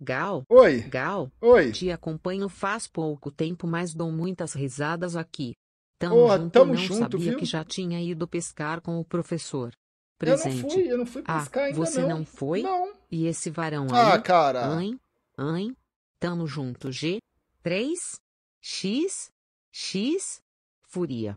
Gal. Oi. Gal. Oi. Te acompanho faz pouco tempo, mas dou muitas risadas aqui. Tamo oh, junto, tamo não junto, sabia viu? que já tinha ido pescar com o professor. Presente. Eu não fui, eu não fui pescar ah, ainda você não. não foi? Não. E esse varão ah, aí? Ah, cara. Ai, ai. Tamo junto, G. 3. X. X. furia.